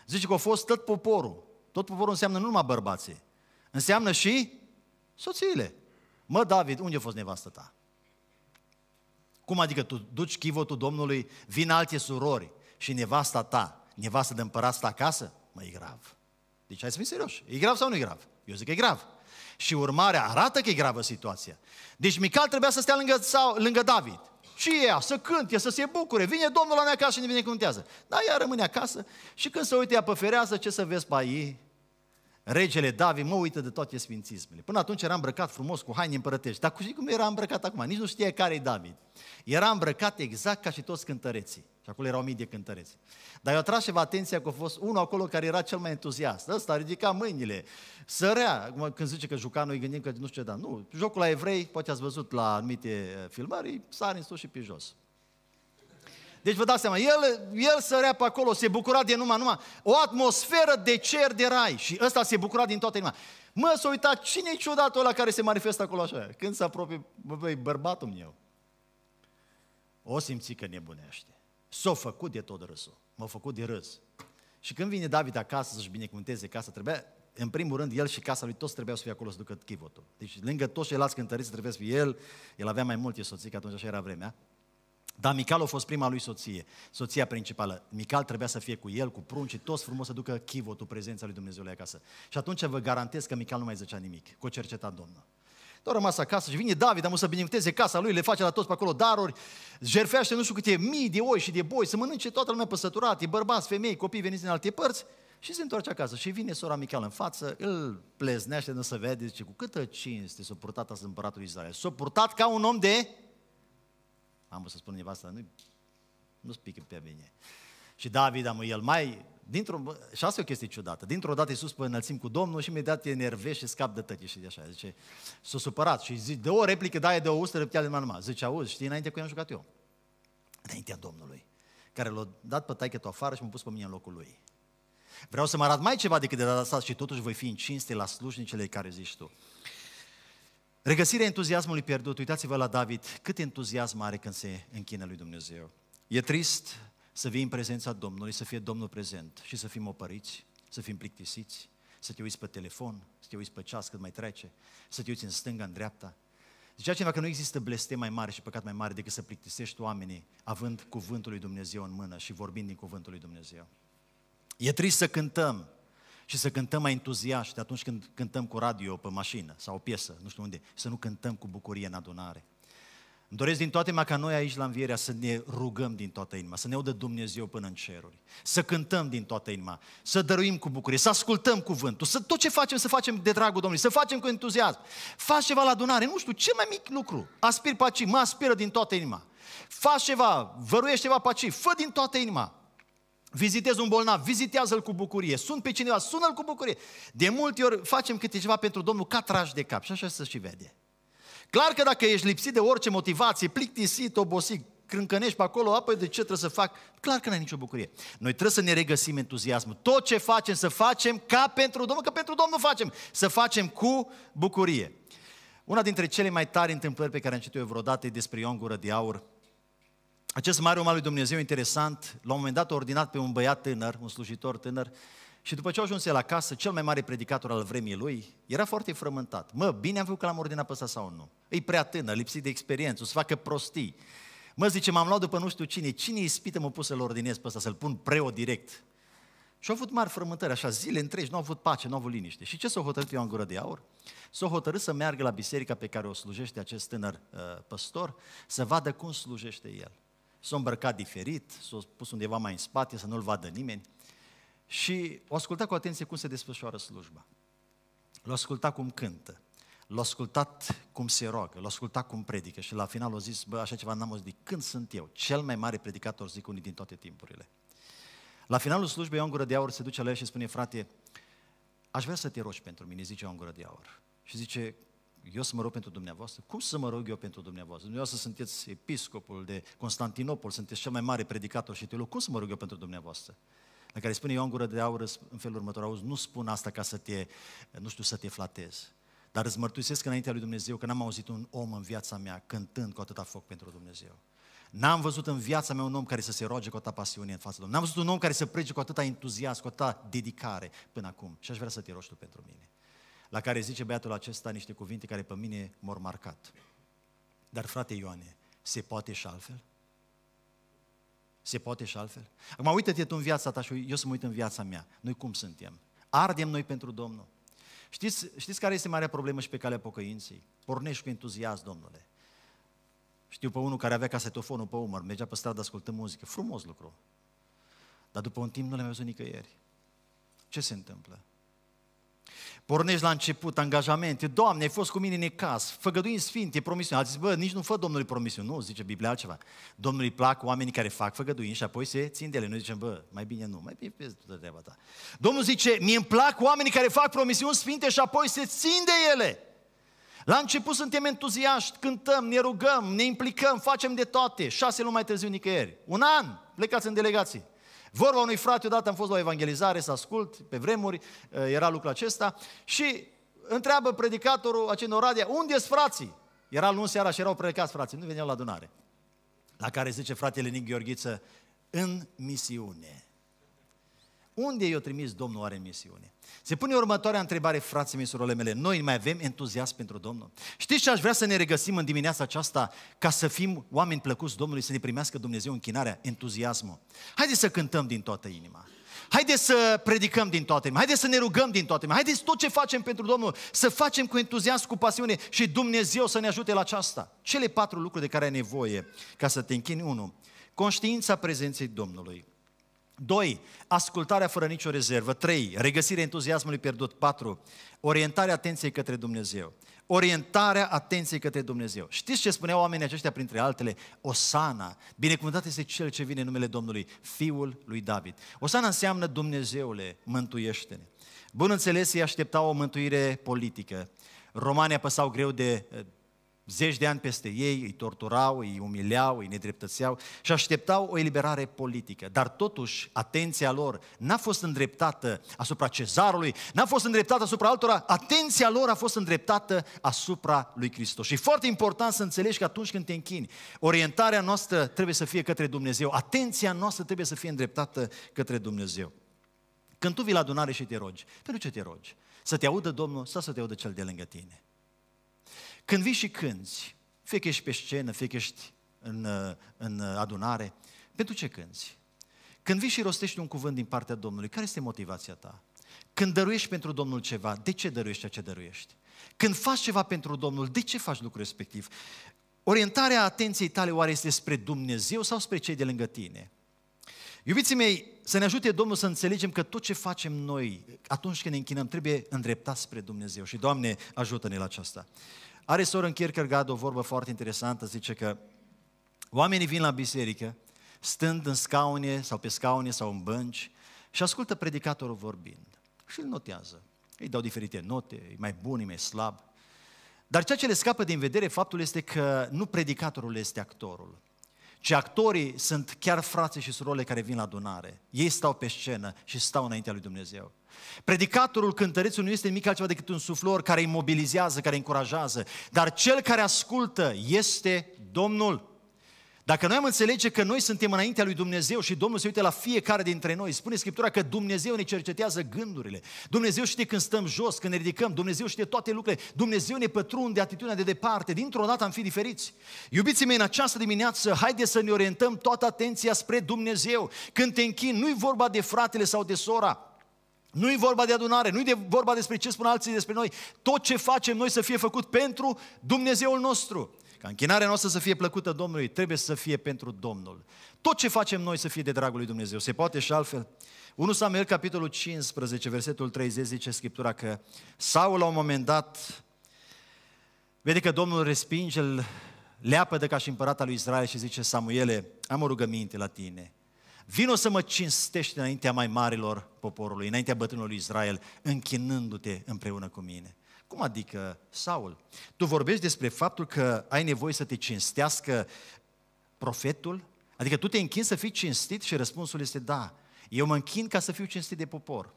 Zice că a fost tot poporul. Tot poporul înseamnă nu numai bărbații, înseamnă și soțiile. Mă, David, unde a fost nevastă ta? Cum adică tu duci chivotul Domnului, vin alte surori și nevasta ta, nevastă de împărat stă acasă? Mă, e grav. Deci hai să fim serioși. E grav sau nu e grav? Eu zic că e grav. Și urmarea arată că e gravă situația. Deci Mical trebuia să stea lângă, sau, lângă David. Și ea să cânte, să se bucure. Vine Domnul la noi acasă și ne vine cântează. Dar ea rămâne acasă și când se uite ea pe fereastră, ce să vezi pe aici? regele David, mă uită de toate sfințismele. Până atunci era îmbrăcat frumos cu haine împărătești, dar cu și cum era îmbrăcat acum, nici nu știe care e David. Era îmbrăcat exact ca și toți cântăreții. Și acolo erau mii de cântăreți. Dar eu atras și vă atenția că a fost unul acolo care era cel mai entuziast. Ăsta ridica mâinile, sărea. Când zice că juca, noi gândim că nu știu ce, dar nu. Jocul la evrei, poate ați văzut la anumite eh, filmări, sare în sus și pe jos. Deci vă dați seama, el, el sărea pe acolo, se bucura de numai, numai o atmosferă de cer de rai și ăsta se bucura din toată inima. Mă, s-a uitat, cine-i ciudatul ăla care se manifestă acolo așa? Când se apropie, bă, bă, bărbatul meu. O simți că nebunește. S-a făcut de tot râsul. M-a făcut de râs. Și când vine David acasă să-și binecuvânteze casa, trebuia, în primul rând, el și casa lui toți trebuiau să fie acolo să ducă chivotul. Deci lângă toți ceilalți cântăriți trebuie să fie el, el avea mai multe soții, că atunci așa era vremea, dar Mical a fost prima lui soție, soția principală. Mical trebuia să fie cu el, cu prunci, toți frumos să ducă chivotul, prezența lui Dumnezeu la acasă. Și atunci vă garantez că Mical nu mai zicea nimic, cu o cerceta domnul. Doar rămas acasă și vine David, am să binecuvânteze casa lui, le face la toți pe acolo daruri, jerfește nu știu câte mii de oi și de boi, să mănânce toată lumea păsăturată, bărbați, femei, copii veniți din alte părți și se întoarce acasă. Și vine sora Mical în față, îl pleznește, nu se vede, zice, cu câtă cinste s-a purtat asta împăratul Israel. S-a purtat ca un om de am să spun nevasta, nu, nu spică pe mine. Și David, am el mai, dintr-o, și asta e o chestie ciudată, dintr-o dată Iisus pe înălțim cu Domnul și imediat te enervești și scap de tăti și de așa. Zice, s-a o supărat și zice, de o replică, da, de o ustă, reptea de mama. Zice, auzi, știi, înainte cu ea am jucat eu. Înaintea Domnului, care l-a dat pe taică afară și m-a pus pe mine în locul lui. Vreau să mă arăt mai ceva decât de data asta și totuși voi fi în cinste la slujnicele care zici tu. Regăsirea entuziasmului pierdut, uitați-vă la David, cât entuziasm are când se închină lui Dumnezeu. E trist să vii în prezența Domnului, să fie Domnul prezent și să fim opăriți, să fim plictisiți, să te uiți pe telefon, să te uiți pe ceas cât mai trece, să te uiți în stânga, în dreapta. Zicea cineva că nu există blestem mai mare și păcat mai mare decât să plictisești oamenii având cuvântul lui Dumnezeu în mână și vorbind din cuvântul lui Dumnezeu. E trist să cântăm, și să cântăm mai entuziaști atunci când cântăm cu radio pe mașină sau o piesă, nu știu unde, să nu cântăm cu bucurie în adunare. Îmi doresc din toate inima ca noi aici la învierea să ne rugăm din toată inima, să ne audă Dumnezeu până în ceruri, să cântăm din toată inima, să dăruim cu bucurie, să ascultăm cuvântul, să tot ce facem, să facem de dragul Domnului, să facem cu entuziasm. Faci ceva la adunare, nu știu, cel mai mic lucru, aspir pe aici, mă aspiră din toată inima. Faci ceva, văruiești ceva pe aici, fă din toată inima. Vizitez un bolnav, vizitează-l cu bucurie. Sun pe cineva, sună-l cu bucurie. De multe ori facem câte ceva pentru Domnul ca traj de cap și așa să și vede. Clar că dacă ești lipsit de orice motivație, plictisit, obosit, crâncănești pe acolo, apoi de ce trebuie să fac? Clar că n-ai nicio bucurie. Noi trebuie să ne regăsim entuziasmul. Tot ce facem, să facem ca pentru Domnul, că pentru Domnul facem. Să facem cu bucurie. Una dintre cele mai tari întâmplări pe care am citit-o eu vreodată e despre Ion Gură de Aur, acest mare om al lui Dumnezeu interesant, la un moment dat a ordinat pe un băiat tânăr, un slujitor tânăr, și după ce a ajuns el acasă, cel mai mare predicator al vremii lui, era foarte frământat. Mă, bine am făcut că l-am ordinat pe ăsta sau nu? E prea tânăr, lipsit de experiență, o să facă prostii. Mă, zice, m-am luat după nu știu cine, cine spită mă pus să-l ordinez pe ăsta, să-l pun preo direct. Și au avut mari frământări, așa, zile întregi, nu au avut pace, nu au avut liniște. Și ce s-a hotărât Ioan Gură de Aur? S-a hotărât să meargă la biserica pe care o slujește acest tânăr uh, păstor, să vadă cum slujește el s-a îmbrăcat diferit, s-a pus undeva mai în spate să nu-l vadă nimeni și o ascultat cu atenție cum se desfășoară slujba. L-a ascultat cum cântă, l-a ascultat cum se roagă, l-a ascultat cum predică și la final a zis, bă, așa ceva n-am auzit când sunt eu, cel mai mare predicator, zic unii din toate timpurile. La finalul slujbei, o gură de aur se duce la el și spune, frate, aș vrea să te rogi pentru mine, zice o gură de aur. Și zice, eu să mă rog pentru dumneavoastră? Cum să mă rog eu pentru dumneavoastră? Dumneavoastră sunteți episcopul de Constantinopol, sunteți cel mai mare predicator și teolog, cum să mă rog eu pentru dumneavoastră? La care spune Ioan Gură de Aur în felul următor, auzi, nu spun asta ca să te, nu știu, să te flatez, dar îți mărturisesc înaintea lui Dumnezeu că n-am auzit un om în viața mea cântând cu atâta foc pentru Dumnezeu. N-am văzut în viața mea un om care să se roage cu atâta pasiune în fața Domnului. N-am văzut un om care să prege cu atâta entuziasm, cu atâta dedicare până acum. Și aș vrea să te rogi tu pentru mine la care zice băiatul acesta niște cuvinte care pe mine m-au marcat. Dar frate Ioane, se poate și altfel? Se poate și altfel? Acum uită-te tu în viața ta și eu să mă uit în viața mea. Noi cum suntem? Ardem noi pentru Domnul. Știți, știți care este marea problemă și pe calea pocăinței? Pornești cu entuziasm, domnule. Știu pe unul care avea casetofonul pe umăr, mergea pe stradă, ascultă muzică. Frumos lucru. Dar după un timp nu le-am văzut nicăieri. Ce se întâmplă? Pornești la început, angajamente. Doamne, ai fost cu mine în ecas, făgăduim sfinte, promisiuni. Alții zic, bă, nici nu fă Domnului promisiuni. Nu, zice Biblia altceva. Domnului plac oamenii care fac făgăduini și apoi se țin de ele. Noi zicem, bă, mai bine nu, mai bine vezi toată treaba ta. Domnul zice, mi îmi plac oamenii care fac promisiuni sfinte și apoi se țin de ele. La început suntem entuziaști, cântăm, ne rugăm, ne implicăm, facem de toate. Șase luni mai târziu nicăieri. Un an, plecați în delegații. Vorba unui frate, odată am fost la o evangelizare să ascult, pe vremuri eh, era lucrul acesta, și întreabă predicatorul acel în Oradea, unde sunt frații? Era luni seara și erau predicați frații, nu veneau la adunare. La care zice fratele Nic Gheorghiță, în misiune. Unde i-a trimis Domnul are misiune? Se pune următoarea întrebare, frații mei, surorile mele. Noi mai avem entuziasm pentru Domnul? Știți ce aș vrea să ne regăsim în dimineața aceasta ca să fim oameni plăcuți Domnului, să ne primească Dumnezeu închinarea, entuziasmul? Haideți să cântăm din toată inima. Haideți să predicăm din toate inima. Haideți să ne rugăm din toate inima. Haideți tot ce facem pentru Domnul să facem cu entuziasm, cu pasiune și Dumnezeu să ne ajute la aceasta. Cele patru lucruri de care ai nevoie ca să te închini. Unu, conștiința prezenței Domnului. 2. Ascultarea fără nicio rezervă. 3. Regăsirea entuziasmului pierdut. 4. Orientarea atenției către Dumnezeu. Orientarea atenției către Dumnezeu. Știți ce spuneau oamenii aceștia printre altele? Osana. Binecuvântat este cel ce vine în numele Domnului, Fiul lui David. Osana înseamnă Dumnezeule, mântuiește-ne. Bun înțeles, ei așteptau o mântuire politică. Romanii apăsau greu de zeci de ani peste ei, îi torturau, îi umileau, îi nedreptățeau și așteptau o eliberare politică. Dar totuși, atenția lor n-a fost îndreptată asupra cezarului, n-a fost îndreptată asupra altora, atenția lor a fost îndreptată asupra lui Hristos. Și e foarte important să înțelegi că atunci când te închini, orientarea noastră trebuie să fie către Dumnezeu, atenția noastră trebuie să fie îndreptată către Dumnezeu. Când tu vii la adunare și te rogi, pentru ce te rogi? Să te audă Domnul sau să te audă cel de lângă tine? Când vii și cânți, fie că ești pe scenă, fie că ești în, uh, în uh, adunare, pentru ce cânți? Când vii și rostești un cuvânt din partea Domnului, care este motivația ta? Când dăruiești pentru Domnul ceva, de ce dăruiești ceea ce dăruiești? Când faci ceva pentru Domnul, de ce faci lucrul respectiv? Orientarea atenției tale oare este spre Dumnezeu sau spre cei de lângă tine? Iubiții mei, să ne ajute Domnul să înțelegem că tot ce facem noi atunci când ne închinăm trebuie îndreptat spre Dumnezeu și Doamne ajută-ne la aceasta. Are în Kierkegaard o vorbă foarte interesantă, zice că oamenii vin la biserică, stând în scaune sau pe scaune sau în bănci și ascultă predicatorul vorbind și îl notează. Îi dau diferite note, e mai bun, e mai slab. Dar ceea ce le scapă din vedere, faptul este că nu predicatorul este actorul, ci actorii sunt chiar frații și surorile care vin la adunare. Ei stau pe scenă și stau înaintea lui Dumnezeu. Predicatorul, cântărețul nu este nimic altceva decât un suflor care îi mobilizează, care îi încurajează. Dar cel care ascultă este Domnul. Dacă noi am înțelege că noi suntem înaintea lui Dumnezeu și Domnul se uită la fiecare dintre noi, spune Scriptura că Dumnezeu ne cercetează gândurile. Dumnezeu știe când stăm jos, când ne ridicăm, Dumnezeu știe toate lucrurile, Dumnezeu ne pătrunde atitudinea de departe, dintr-o dată am fi diferiți. Iubiții mei, în această dimineață, haideți să ne orientăm toată atenția spre Dumnezeu. Când te închin, nu-i vorba de fratele sau de sora, nu e vorba de adunare, nu e de vorba despre ce spun alții despre noi. Tot ce facem noi să fie făcut pentru Dumnezeul nostru. Ca închinarea noastră să fie plăcută Domnului, trebuie să fie pentru Domnul. Tot ce facem noi să fie de dragul lui Dumnezeu. Se poate și altfel. 1 Samuel, capitolul 15, versetul 30, zice Scriptura că Saul la un moment dat vede că Domnul respinge, îl de ca și al lui Israel și zice, Samuele, am o rugăminte la tine. Vino să mă cinstești înaintea mai marilor poporului, înaintea bătrânului Israel, închinându-te împreună cu mine. Cum adică, Saul? Tu vorbești despre faptul că ai nevoie să te cinstească profetul? Adică tu te închin să fii cinstit și răspunsul este da. Eu mă închin ca să fiu cinstit de popor.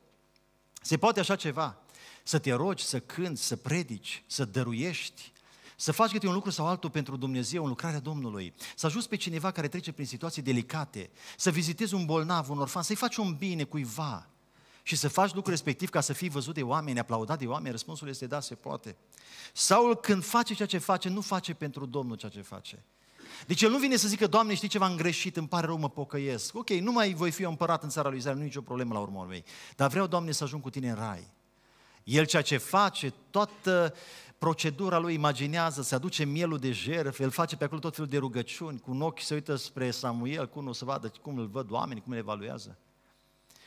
Se poate așa ceva? Să te rogi, să cânți, să predici, să dăruiești, să faci câte un lucru sau altul pentru Dumnezeu, în lucrarea Domnului. Să ajuți pe cineva care trece prin situații delicate. Să vizitezi un bolnav, un orfan, să-i faci un bine cuiva. Și să faci lucrul respectiv ca să fii văzut de oameni, aplaudat de oameni, răspunsul este da, se poate. Saul când face ceea ce face, nu face pentru Domnul ceea ce face. Deci el nu vine să zică, Doamne, știi ce v-am greșit, îmi pare rău, mă pocăiesc. Ok, nu mai voi fi împărat în țara lui Israel, nu e nicio problemă la urmă Dar vreau, Doamne, să ajung cu tine în rai. El ceea ce face, toată procedura lui imaginează, se aduce mielul de jerf. el face pe acolo tot felul de rugăciuni, cu un ochi se uită spre Samuel, cu unul să vadă cum îl văd oamenii, cum îl evaluează.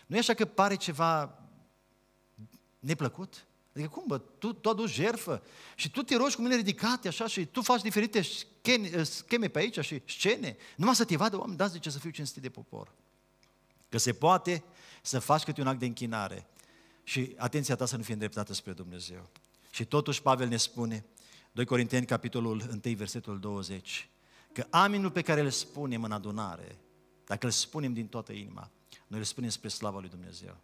Nu e așa că pare ceva neplăcut? Adică cum, bă, tu, tu aduci jerfă și tu te rogi cu mâinile ridicate așa și tu faci diferite scheme pe aici și scene, numai să te vadă oameni, dați de ce să fiu cinstit de popor. Că se poate să faci câte un act de închinare, și atenția ta să nu fie îndreptată spre Dumnezeu. Și totuși Pavel ne spune, 2 Corinteni, capitolul 1, versetul 20, că aminul pe care îl spunem în adunare, dacă îl spunem din toată inima, noi îl spunem spre slava lui Dumnezeu.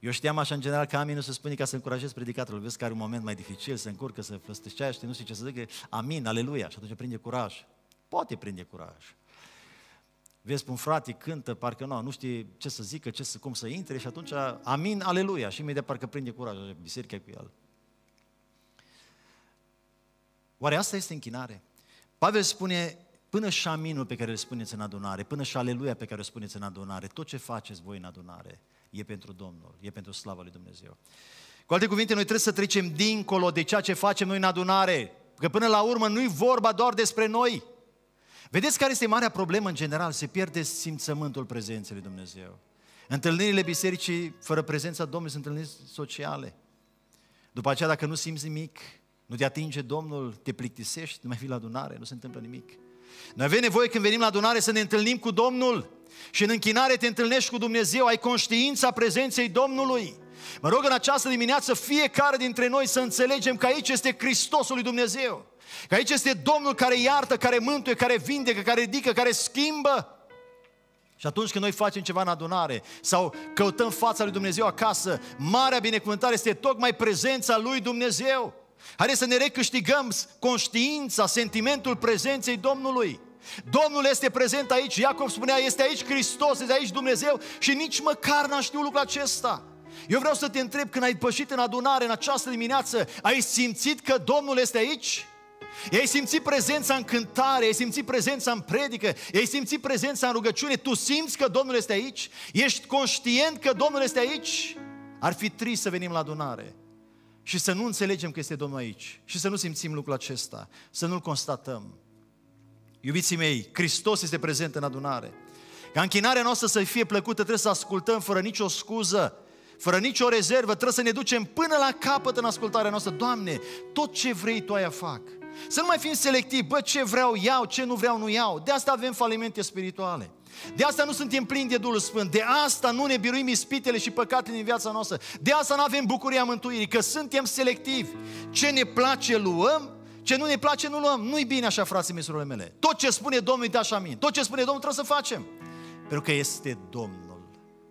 Eu știam așa în general că aminul se spune ca să încurajez predicatorul. Vezi că are un moment mai dificil, se încurcă, se flăstăcește, nu știu ce să zică, amin, aleluia, și atunci prinde curaj. Poate prinde curaj vezi un frate, cântă, parcă nu, nu știe ce să zică, ce să, cum să intre și atunci, amin, aleluia, și imediat parcă prinde curaj, biserica cu el. Oare asta este închinare? Pavel spune, până și aminul pe care îl spuneți în adunare, până și aleluia pe care o spuneți în adunare, tot ce faceți voi în adunare e pentru Domnul, e pentru slava lui Dumnezeu. Cu alte cuvinte, noi trebuie să trecem dincolo de ceea ce facem noi în adunare, că până la urmă nu-i vorba doar despre noi, Vedeți care este marea problemă în general? Se pierde simțământul prezenței lui Dumnezeu. Întâlnirile bisericii fără prezența Domnului sunt întâlniri sociale. După aceea, dacă nu simți nimic, nu te atinge Domnul, te plictisești, nu mai vii la adunare, nu se întâmplă nimic. Noi avem nevoie când venim la adunare să ne întâlnim cu Domnul și în închinare te întâlnești cu Dumnezeu, ai conștiința prezenței Domnului. Mă rog în această dimineață fiecare dintre noi să înțelegem că aici este Hristosul lui Dumnezeu. Că aici este Domnul care iartă, care mântuie, care vindecă, care ridică, care schimbă. Și atunci când noi facem ceva în adunare sau căutăm fața lui Dumnezeu acasă, marea binecuvântare este tocmai prezența lui Dumnezeu. Haideți să ne recâștigăm conștiința, sentimentul prezenței Domnului. Domnul este prezent aici, Iacob spunea, este aici Hristos, este aici Dumnezeu și nici măcar n a știut lucrul acesta. Eu vreau să te întreb, când ai pășit în adunare în această dimineață, ai simțit că Domnul este aici? Ei simți prezența în cântare, ei simți prezența în predică, ei simți prezența în rugăciune. Tu simți că Domnul este aici? Ești conștient că Domnul este aici? Ar fi trist să venim la adunare și să nu înțelegem că este Domnul aici și să nu simțim lucrul acesta, să nu-l constatăm. Iubiții mei, Hristos este prezent în adunare. Ca închinarea noastră să fie plăcută, trebuie să ascultăm fără nicio scuză, fără nicio rezervă, trebuie să ne ducem până la capăt în ascultarea noastră. Doamne, tot ce vrei Tu aia fac. Să nu mai fim selectivi, bă, ce vreau iau, ce nu vreau nu iau. De asta avem falimente spirituale. De asta nu suntem plini de Duhul Sfânt, de asta nu ne biruim ispitele și păcatele din viața noastră, de asta nu avem bucuria mântuirii, că suntem selectivi. Ce ne place luăm, ce nu ne place nu luăm. Nu-i bine așa, frații mei, surorile mele. Tot ce spune Domnul, de așa min. Tot ce spune Domnul trebuie să facem. Pentru că este Domnul.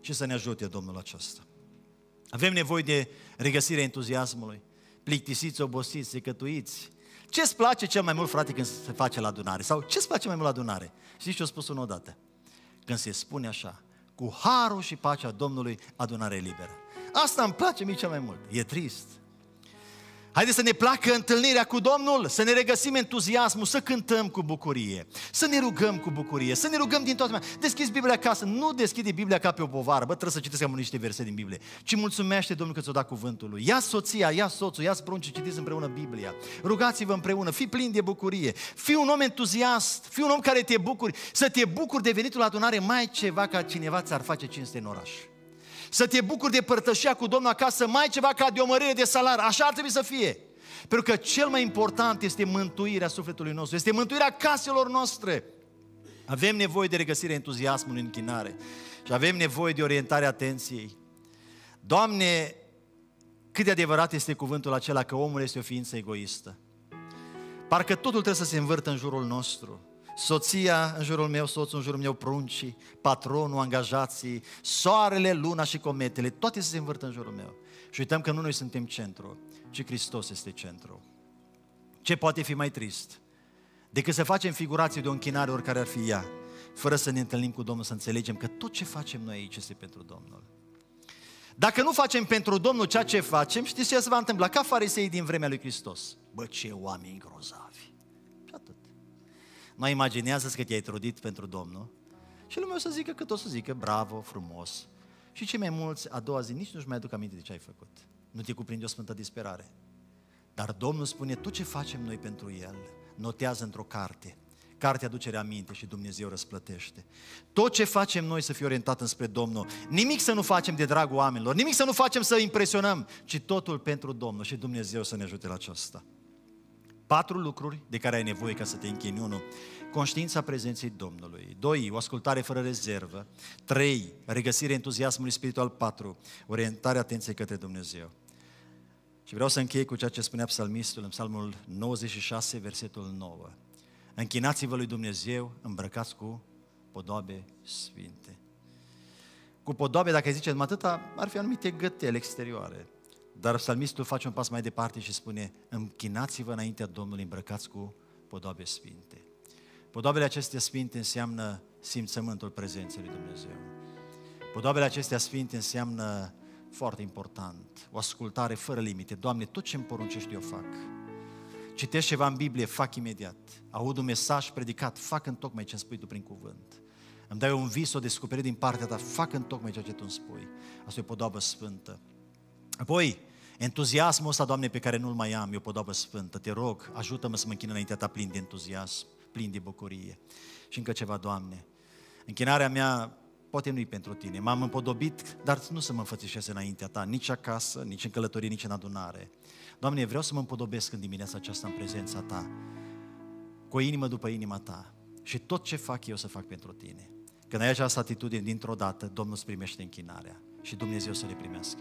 Și să ne ajute Domnul acesta. Avem nevoie de regăsirea entuziasmului. Plictisiți, obosiți, secătuiți, ce-ți place cel mai mult, frate, când se face la adunare? Sau ce-ți place mai mult la adunare? Știți ce a spus unul odată? Când se spune așa, cu harul și pacea Domnului, adunare liberă. Asta îmi place mie cel mai mult. E trist, Haideți să ne placă întâlnirea cu Domnul, să ne regăsim entuziasmul, să cântăm cu bucurie, să ne rugăm cu bucurie, să ne rugăm din toată lumea. Deschizi Biblia acasă, nu deschide Biblia ca pe o povară, bă, trebuie să citesc am niște verse din Biblie, ci mulțumește Domnul că ți-o dat cuvântul lui. Ia soția, ia soțul, ia sprunci, citiți împreună Biblia. Rugați-vă împreună, fii plin de bucurie, fii un om entuziast, fii un om care te bucuri, să te bucuri de venitul la adunare mai ceva ca cineva ți-ar face cinste în oraș să te bucuri de părtășia cu Domnul acasă, mai ceva ca de o mărire de salar. Așa ar trebui să fie. Pentru că cel mai important este mântuirea sufletului nostru, este mântuirea caselor noastre. Avem nevoie de regăsirea entuziasmului în închinare și avem nevoie de orientarea atenției. Doamne, cât de adevărat este cuvântul acela că omul este o ființă egoistă. Parcă totul trebuie să se învârtă în jurul nostru soția în jurul meu, soțul în jurul meu, pruncii, patronul, angajații, soarele, luna și cometele, toate se învârt în jurul meu. Și uităm că nu noi suntem centru, ci Hristos este centru. Ce poate fi mai trist decât să facem figurații de o închinare oricare ar fi ea, fără să ne întâlnim cu Domnul, să înțelegem că tot ce facem noi aici este pentru Domnul. Dacă nu facem pentru Domnul ceea ce facem, știți ce se va întâmpla? Ca farisei din vremea lui Hristos. Bă, ce oameni grozavi! Mai imaginează-ți că te-ai trudit pentru Domnul și lumea o să zică cât o să zică, bravo, frumos. Și cei mai mulți, a doua zi, nici nu-și mai aduc aminte de ce ai făcut. Nu te cuprinde o sfântă disperare. Dar Domnul spune, tot ce facem noi pentru El, notează într-o carte. Cartea aducere aminte și Dumnezeu răsplătește. Tot ce facem noi să fie orientat înspre Domnul. Nimic să nu facem de dragul oamenilor, nimic să nu facem să impresionăm, ci totul pentru Domnul și Dumnezeu să ne ajute la aceasta. Patru lucruri de care ai nevoie ca să te închini. Unu, Conștiința prezenței Domnului. Doi, O ascultare fără rezervă. Trei, Regăsirea entuziasmului spiritual. Patru, Orientarea atenției către Dumnezeu. Și vreau să închei cu ceea ce spunea psalmistul în psalmul 96, versetul 9. Închinați-vă lui Dumnezeu, îmbrăcați cu podoabe sfinte. Cu podoabe, dacă zicem atâta, ar fi anumite gătele exterioare. Dar psalmistul face un pas mai departe și spune, închinați-vă înaintea Domnului îmbrăcați cu podoabe sfinte. Podoabele acestea sfinte înseamnă simțământul prezenței lui Dumnezeu. Podoabele acestea sfinte înseamnă foarte important, o ascultare fără limite. Doamne, tot ce îmi poruncești eu fac. Citești ceva în Biblie, fac imediat. Aud un mesaj predicat, fac în tocmai ce îmi spui tu prin cuvânt. Îmi dai un vis, o descoperire din partea ta, fac în tocmai ceea ce tu îmi spui. Asta e o podoabă sfântă. Apoi, Entuziasmul ăsta, Doamne, pe care nu-l mai am, eu podobă sfântă, te rog, ajută-mă să mă închin înaintea Ta plin de entuziasm, plin de bucurie. Și încă ceva, Doamne, închinarea mea poate nu-i pentru Tine, m-am împodobit, dar nu să mă înfățișez înaintea Ta, nici acasă, nici în călătorie, nici în adunare. Doamne, vreau să mă împodobesc în dimineața aceasta în prezența Ta, cu o inimă după inima Ta și tot ce fac eu să fac pentru Tine. Când ai această atitudine, dintr-o dată, Domnul îți primește închinarea și Dumnezeu să le primească.